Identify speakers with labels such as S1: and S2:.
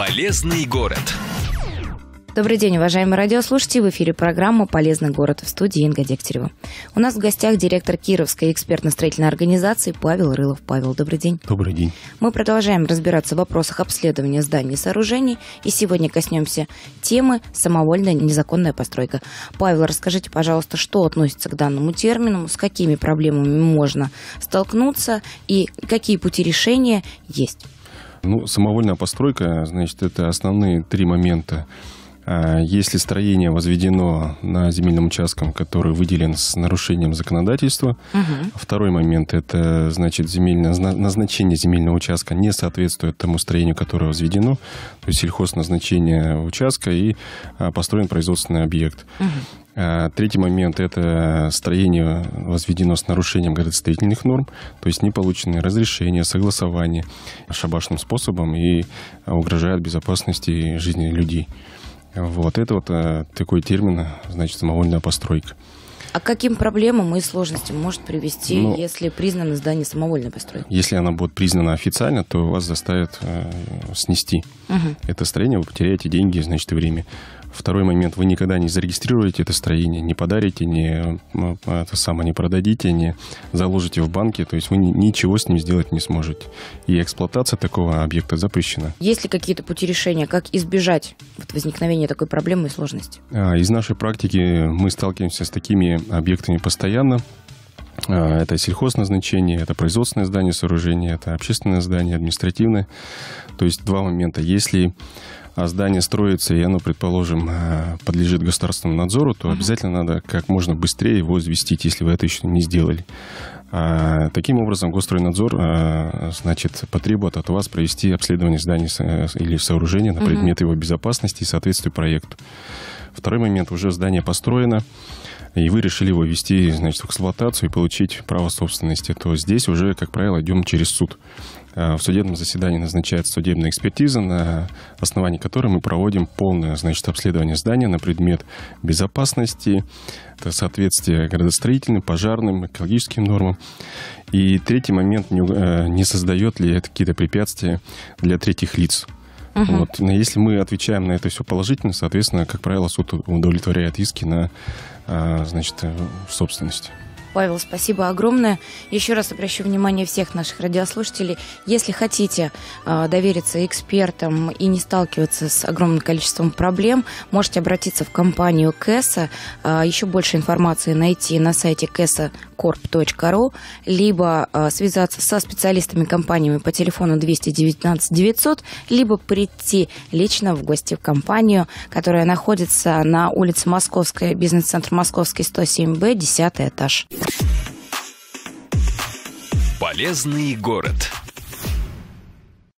S1: Полезный город.
S2: Добрый день, уважаемые радиослушатели. В эфире программа «Полезный город» в студии Инга Дегтярева. У нас в гостях директор Кировской экспертно-строительной организации Павел Рылов. Павел, добрый день. Добрый день. Мы продолжаем разбираться в вопросах обследования зданий и сооружений. И сегодня коснемся темы «Самовольная незаконная постройка». Павел, расскажите, пожалуйста, что относится к данному термину, с какими проблемами можно столкнуться и какие пути решения есть?
S1: Ну, самовольная постройка, значит, это основные три момента а если строение возведено на земельном участке, который выделен с нарушением законодательства. Угу. Второй момент – это, значит, земельное, назначение земельного участка не соответствует тому строению, которое возведено. То есть сельхозназначение участка и а, построен производственный объект. Угу. Третий момент – это строение возведено с нарушением градостроительных норм, то есть не получены разрешения, согласование шабашным способом и угрожает безопасности жизни людей. Вот это вот э, такой термин, значит, самовольная постройка.
S2: А к каким проблемам и сложностям может привести, ну, если признано здание самовольной постройки?
S1: Если оно будет признано официально, то вас заставят э, снести угу. это строение, вы потеряете деньги, значит, и время. Второй момент, вы никогда не зарегистрируете это строение, не подарите, не, а, это самое, не продадите, не заложите в банке, то есть вы ничего с ним сделать не сможете. И эксплуатация такого объекта запрещена.
S2: Есть ли какие-то пути решения, как избежать вот возникновения такой проблемы и сложности?
S1: А, из нашей практики мы сталкиваемся с такими объектами постоянно. А, это сельхозназначение, это производственное здание, сооружение, это общественное здание, административное. То есть два момента. Если а, здание строится, и оно, предположим, а, подлежит государственному надзору, то обязательно надо как можно быстрее его известить, если вы это еще не сделали. таким образом, Госстройнадзор а, значит, потребует от вас провести обследование здания э, или сооружения на предмет его безопасности и соответствия проекту. Второй момент. Уже здание построено и вы решили его ввести, значит, в эксплуатацию и получить право собственности, то здесь уже, как правило, идем через суд. А, в судебном заседании назначается судебная экспертиза, на основании которой мы проводим полное значит, обследование здания на предмет безопасности, соответствия градостроительным, пожарным, экологическим нормам. И третий момент, э, не создает ли это какие-то препятствия для третьих лиц. Угу. Вот. если мы отвечаем на это все положительно, соответственно, как правило, суд удовлетворяет иски на, а, значит, э, собственность.
S2: Павел, спасибо огромное. Еще раз обращу внимание всех наших радиослушателей. Если хотите э, довериться экспертам и не сталкиваться с огромным количеством проблем, можете обратиться в компанию КЭСа. Э, еще больше информации найти на сайте kesa.corp.ru либо э, связаться со специалистами компаниями по телефону 219 900, либо прийти лично в гости в компанию, которая находится на улице Московская, бизнес-центр Московский, 107Б, 10 этаж.
S1: Полезный город.